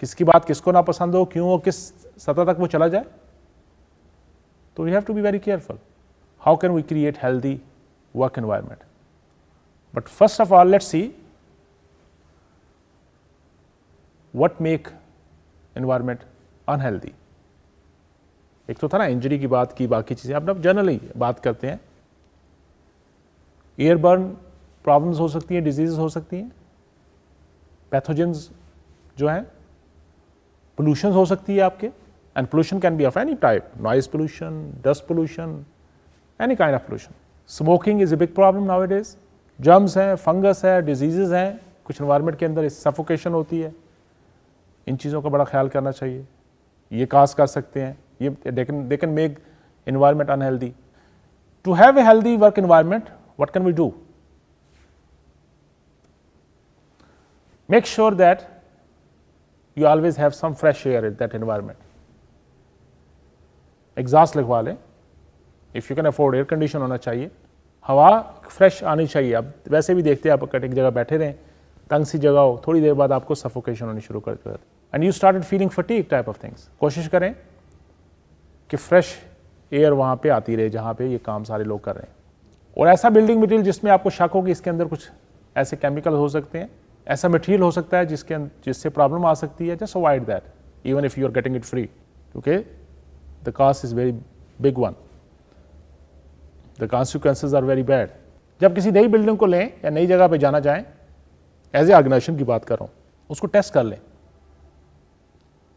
किसकी बात किसको ना पसंद हो क्यों हो किस सतह तक वो चला जाए तो we have to be very careful how can we create healthy work environment but first of all let see what make environment unhealthy एक तो था ना इंजरी की बात की बाकी चीज़ें आप अब जनरली बात करते हैं एयरबर्न प्रॉब्लम्स हो सकती हैं डिजीज हो सकती हैं पैथोजेंस जो हैं पोल्यूशन हो सकती है आपके and pollution can be of any type noise pollution dust pollution any kind of pollution smoking is a big problem now it is germs हैं फंगस है डिजीजेज हैं कुछ इन्वायरमेंट के अंदर सफोकेशन होती है इन चीज़ों का बड़ा ख्याल करना चाहिए ये काज कर सकते हैं ये they can make environment unhealthy to have a healthy work environment what can we do make sure that you always have some fresh air at that environment. Exhaust लगवा लें if you can afford air condition होना चाहिए हवा फ्रेश आनी चाहिए आप वैसे भी देखते हैं आप एक जगह बैठे रहें तंग सी जगह हो थोड़ी देर बाद आपको सफोकेशन होनी शुरू कर देते and you start feeling fatigue type of things कोशिश करें कि फ्रेश एयर वहाँ पर आती रहे जहाँ पर ये काम सारे लोग कर रहे हैं और ऐसा बिल्डिंग मटेरियल जिसमें आपको शक हो कि इसके अंदर कुछ ऐसे केमिकल हो सकते हैं ऐसा मटेरियल हो सकता है जिसके अं-, जिससे प्रॉब्लम आ सकती है just avoid that even if you are getting it free क्योंकि the cost is very big one the consequences are very bad जब किसी नई बिल्डिंग को लें या नई जगह पर जाना चाहें एज ए ऑर्गेनाइजेशन की बात कर रहा हूँ उसको टेस्ट कर लें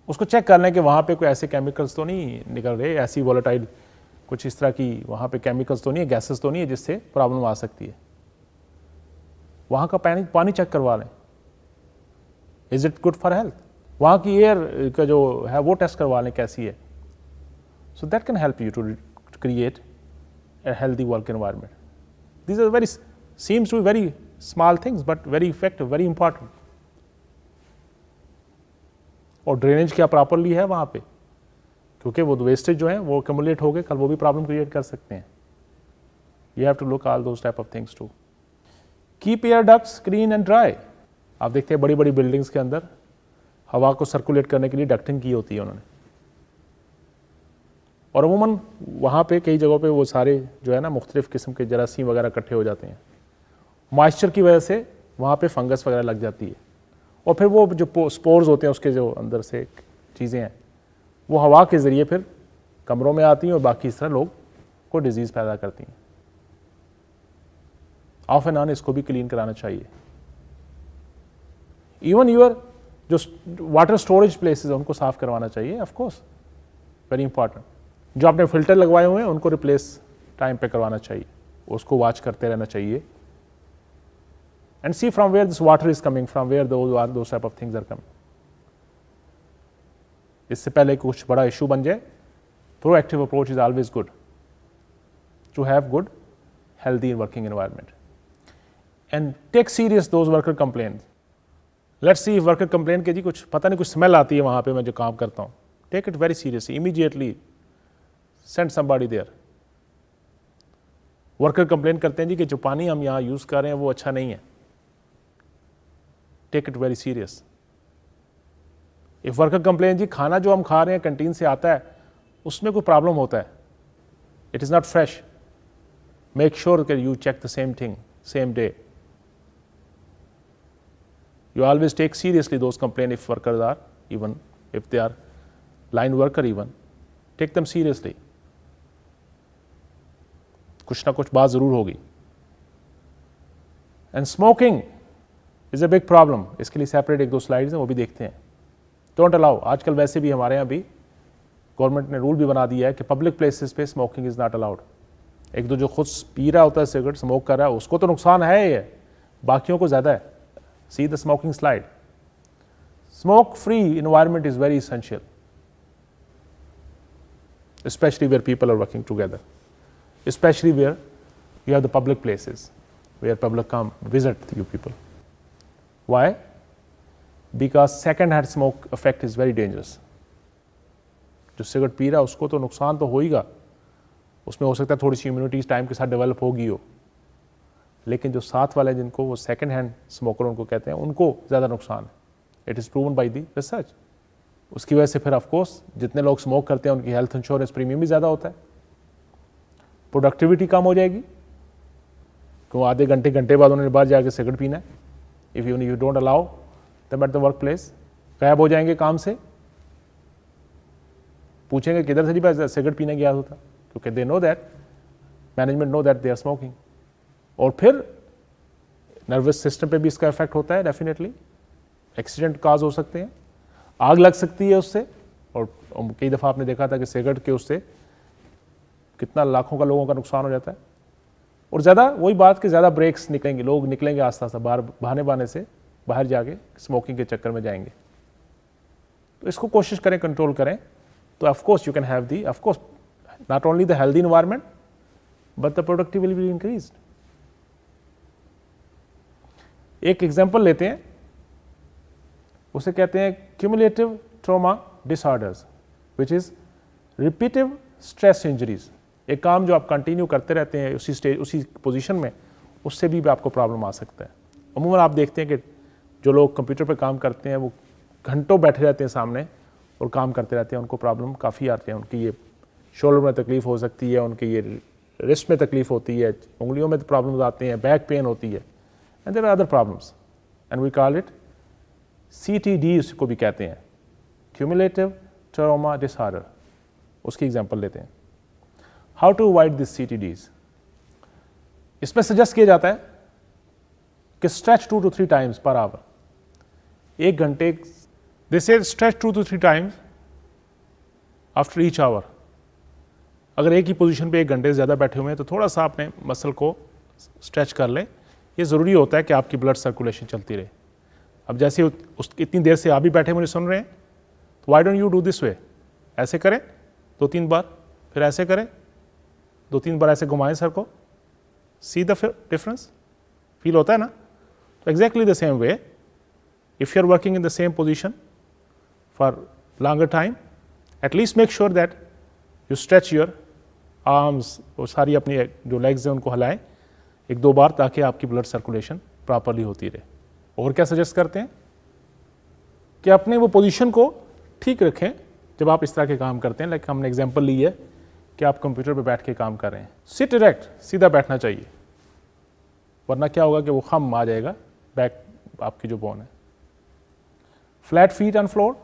उसको चेक कर लें कि वहाँ पे कोई ऐसे केमिकल्स तो नहीं निकल रहे ऐसी वॉलेटाइल कुछ इस तरह की वहाँ पे केमिकल्स तो नहीं है गैसेस तो नहीं है जिससे प्रॉब्लम आ सकती है वहाँ का पानी पानी चेक करवा लें is it good for health वहाँ की एयर का जो है वो टेस्ट करवा लें कैसी है so that can help you to create a healthy work environment this are very seems to very small things but very effective very important और ड्रेनेज क्या प्रॉपरली है वहाँ पे क्योंकि वो वेस्टेज जो है वो कमुलेट हो गए कल वो भी प्रॉब्लम क्रिएट कर सकते हैं you have to look all those type of things to keep air ducts clean and dry आप देखते हैं बड़ी बड़ी बिल्डिंग्स के अंदर हवा को सर्कुलेट करने के लिए डक्टिंग की होती है उन्होंने और अमूमन वहाँ पे कई जगहों पे वो सारे जो है ना मुख्तलिफ़ किस्म के जरासीम वगैरह इकट्ठे हो जाते हैं मॉइस्चर की वजह से वहाँ पे फंगस वगैरह लग जाती है और फिर वो जो स्पोर्स होते हैं उसके जो अंदर से चीज़ें हैं वो हवा के ज़रिए फिर कमरों में आती हैं और बाकी इस तरह लोग को डिज़ीज़ पैदा करती हैं ऑफ एंड ऑन इसको भी क्लीन कराना चाहिए इवन यूर जो वाटर स्टोरेज है उनको साफ करवाना चाहिए ऑफकोर्स वेरी इंपॉर्टेंट जो आपने फिल्टर लगवाए हुए हैं उनको रिप्लेस टाइम पे करवाना चाहिए उसको वॉच करते रहना चाहिए and see from where this water is coming from where those type of things are things इससे पहले कुछ बड़ा इशू बन जाए proactive approach is always good to have good healthy working environment and take serious those worker complain let's see worker complaint के जी कुछ पता नहीं कुछ स्मेल आती है वहाँ पे मैं जो काम करता हूँ take it very seriously immediately send somebody there worker complain करते हैं जी कि जो पानी हम यहाँ यूज़ कर रहे हैं वो अच्छा नहीं है take it very serious if worker complain जी खाना जो हम खा रहे हैं कंटीन से आता है उसमें कोई प्रॉब्लम होता है it is not fresh make sure that you check the same thing same day You always take seriously those complaint if workers are even if they are line worker even take them seriously. कुछ ना कुछ बात ज़रूर होगी and smoking is a big problem इसके लिए सेपरेट एक दो स्लाइड्स हैं वो भी देखते हैं डोंट अलाउ आजकल वैसे भी हमारे यहाँ भी गवर्नमेंट ने रूल भी बना दिया है कि पब्लिक प्लेसेस पे स्मोकिंग इज़ नॉट अलाउड एक दो जो खुद पी रहा होता है सिगरेट स्मोक कर रहा है उसको तो नुकसान है ही है बाकियों को ज़्यादा है See the smoking slide. Smoke free environment is very essential, especially where people are working together, especially where you have the public places where public come visit you people. Why? Because second hand smoke effect is very dangerous. जो सिगरेट पी रहा है उसको तो नुकसान तो होगा उसमें हो सकता है थोड़ी सी इम्यूनिटी टाइम के साथ डेवलप होगी हो लेकिन जो साथ वाले जिनको वो सेकेंड हैंड स्मोकर उनको कहते हैं उनको ज़्यादा नुकसान है it is proven by the research उसकी वजह से फिर ऑफकोर्स जितने लोग स्मोक करते हैं उनकी हेल्थ इंश्योरेंस प्रीमियम भी ज़्यादा होता है प्रोडक्टिविटी कम हो जाएगी क्यों आधे घंटे घंटे बाद उन्होंने बाहर जाकर सिगरेट पीना है if you you don't allow the at the work place गायब हो जाएंगे काम से पूछेंगे किधर से जी सिगरेट पीने गया होता क्योंकि they know that management know that they are smoking और फिर नर्वस सिस्टम पे भी इसका इफेक्ट होता है डेफिनेटली एक्सीडेंट काज हो सकते हैं आग लग सकती है उससे और कई दफ़ा आपने देखा था कि सिगरेट के उससे कितना लाखों का लोगों का नुकसान हो जाता है और ज़्यादा वही बात कि ज़्यादा ब्रेक्स निकलेंगे लोग निकलेंगे आस्ता आस्ता बाहर बहाने बहाने से बाहर जाके स्मोकिंग के चक्कर में जाएंगे तो इसको कोशिश करें कंट्रोल करें तो of course you can have the of course not only the healthy environment but the productivity will be increased एक एग्जाम्पल लेते हैं उसे कहते हैं cumulative trauma disorders which is repetitive stress injuries एक काम जो आप कंटिन्यू करते रहते हैं उसी स्टेज उसी पोजीशन में उससे भी, भी आपको प्रॉब्लम आ सकता है अमूमन आप देखते हैं कि जो लोग कंप्यूटर पर काम करते हैं वो घंटों बैठे रहते हैं सामने और काम करते रहते हैं उनको प्रॉब्लम काफ़ी आती है उनकी ये शोल्डर में तकलीफ़ हो सकती है उनके ये रिस्ट में तकलीफ़ होती है उंगलियों में प्रॉब्लम तो आते हैं बैक पेन होती है and there are other problems and we call it C T D उसको भी कहते हैं क्यूमुलेटिव ट्रोमा डिसऑर्डर उसकी एग्जाम्पल लेते हैं how to avoid this C T Ds इसमें सजेस्ट किया जाता है कि stretch two to three times per hour एक घंटे this is stretch two to three times after each hour अगर एक ही पोजीशन पे एक घंटे से ज़्यादा बैठे हुए हैं तो थोड़ा सा अपने मसल को स्ट्रेच कर लें ये ज़रूरी होता है कि आपकी ब्लड सर्कुलेशन चलती रहे अब जैसे उस इतनी देर से आप भी बैठे मुझे सुन रहे हैं तो why don't you do this way ऐसे करें दो तीन बार फिर ऐसे करें दो तीन बार ऐसे घुमाएं सर को सी द डिफरेंस फील होता है ना तो exactly the same way if you are working in the same position for longer time at least make sure that you stretch your arms और सारी अपनी जो लेग्स हैं उनको हलाएं एक दो बार ताकि आपकी ब्लड सर्कुलेशन प्रॉपरली होती रहे और क्या सजेस्ट करते हैं कि अपने वो पोजीशन को ठीक रखें जब आप इस तरह के काम करते हैं लाइक हमने एग्जांपल ली है कि आप कंप्यूटर पर बैठ के काम कर रहे हैं सिट डायरेक्ट सीधा बैठना चाहिए वरना क्या होगा कि वो खम आ जाएगा बैक आपकी जो बोन है flat feet on floor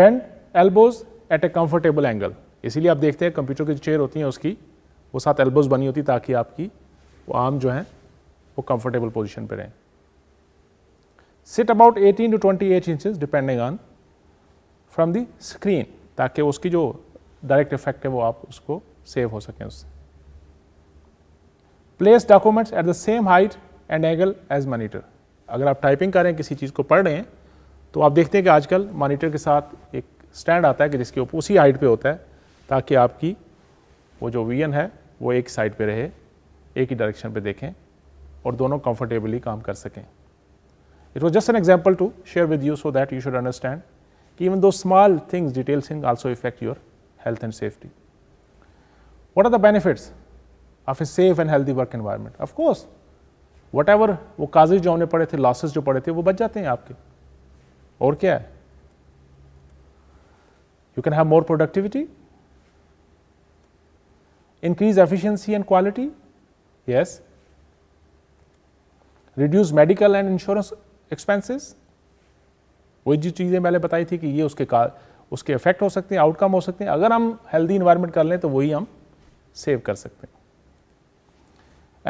bend elbows at a comfortable angle इसीलिए आप देखते हैं कंप्यूटर की जो चेयर होती है उसकी वो साथ एल्बोज बनी होती ताकि आपकी वो आम जो है वो कंफर्टेबल पोजिशन पर रहें sit about 18 to 28 at inches depending on from the screen ताकि उसकी जो डायरेक्ट इफेक्ट है वो आप उसको सेव हो सकें उससे place documents at the same height and angle as monitor अगर आप टाइपिंग कर रहे हैं किसी चीज़ को पढ़ रहे हैं तो आप देखते हैं कि आजकल मॉनिटर के साथ एक स्टैंड आता है कि जिसके ऊपर उसी हाइट पे होता है ताकि आपकी वो जो वीएन है वो एक साइड पे रहे एक ही डायरेक्शन पे देखें और दोनों कंफर्टेबली काम कर सकें it was just an example to share with you so that you should understand कि even though small things detail thing also affect your health and safety what are the benefits of a safe and healthy work environment? Of course what वो काजेज जो होने पड़े थे लॉसेज जो पड़े थे वो बच जाते हैं आपके और क्या है you can have more productivity increase efficiency and quality yes reduce medical and insurance expenses वही जो चीज़ें मैंने बताई थी कि ये उसके का उसके इफेक्ट हो सकते हैं आउटकम हो सकते हैं अगर हम हेल्दी इन्वायरमेंट कर लें तो वही हम सेव कर सकते हैं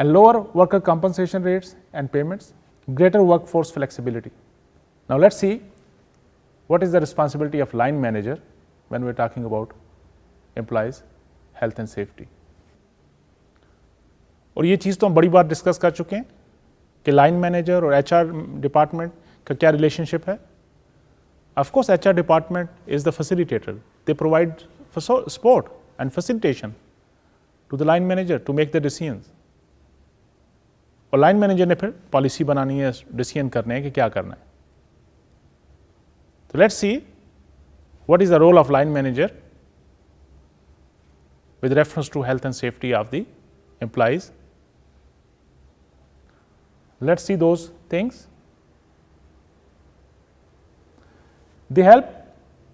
and lower worker compensation rates and payments greater work force flexibility now let see what is the responsibility of line manager when we talking about employees health and safety और ये चीज़ तो हम बड़ी बार डिस्कस कर चुके हैं कि लाइन मैनेजर और एचआर डिपार्टमेंट का क्या रिलेशनशिप है of course hr department is the facilitator they provide support and facilitation to the line manager to make the decisions और लाइन मैनेजर ने फिर पॉलिसी बनानी है डिसीजन करने हैं कि क्या करना है तो let's see what is the role of line manager with reference to health and safety of the employees let us see those things. They help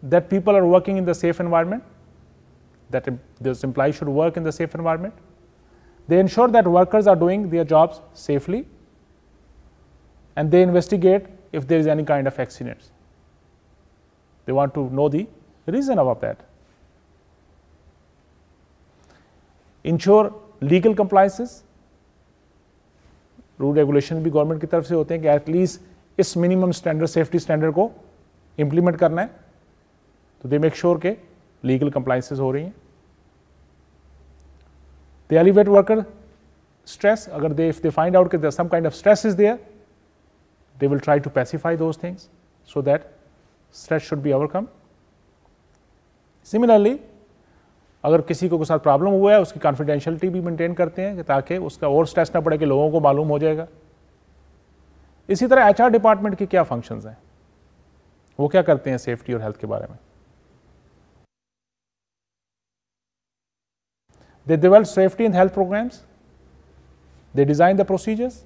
that people are working in the safe environment, that those employees should work in the safe environment. They ensure that workers are doing their jobs safely and they investigate if there is any kind of accidents. They want to know the reason about that. Ensure legal compliances rule regulation भी गवर्नमेंट की तरफ से होते हैं कि एटलीस्ट इस मिनिमम स्टैंडर्ड सेफ्टी स्टैंडर्ड को इम्प्लीमेंट करना है तो दे मेक श्योर के लीगल कंप्लाइंसेज हो रही हैं दे एलिवेट वर्कर स्ट्रेस अगर they if they find out there some kind of stress is there they will try to pacify those things so that stress should be overcome similarly अगर किसी को के साथ प्रॉब्लम हुआ है उसकी कॉन्फिडेंशलिटी भी मेंटेन करते हैं ताकि उसका और स्ट्रेस ना पड़े कि लोगों को मालूम हो जाएगा इसी तरह एचआर डिपार्टमेंट के क्या फंक्शंस हैं वो क्या करते हैं सेफ्टी और हेल्थ के बारे में they develop safety and health programs they design the procedures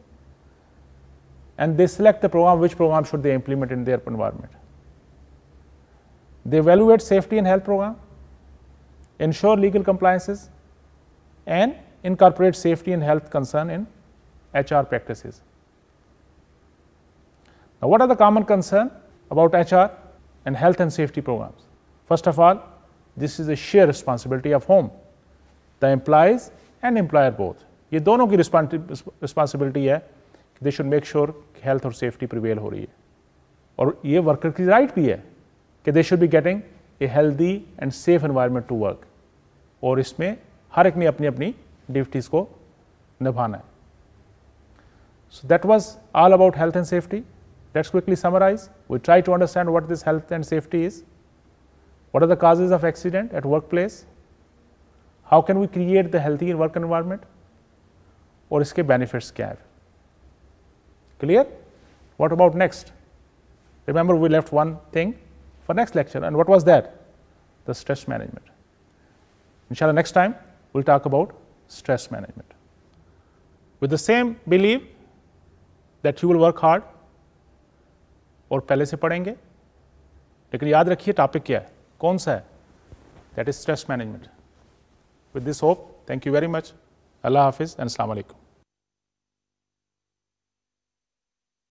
and they select the program which program should they implement in their environment they evaluate safety and health program ensure legal compliances, and incorporate safety and health concern in HR practices. Now, what are the common concern about HR and health and safety programs? First of all, this is a sheer responsibility of home, the employees and employer both. ये दोनों की रिस्पॉन्सिबिलिटी है कि they should make sure health और सेफ्टी प्रिवेल हो रही है और ये वर्कर की राइट भी है कि they should be getting a healthy and safe environment to work और इसमें हर एक ने अपनी अपनी ड्यूटीज़ को निभाना so that was all about health and safety let's quickly summarize we try to understand what this health and safety is what are the causes of accident at workplace how can we create the healthy work environment और इसके बेनिफिट्स क्या है clear what about next remember we left one thing for next lecture and what was that the stress management Inshallah, next time we'll talk about stress management. With the same belief that you will work hard or pehle se padenge, lekin yaad topic kya hai, kaun sa That is stress management. With this hope, thank you very much. Allah Hafiz and Assalamu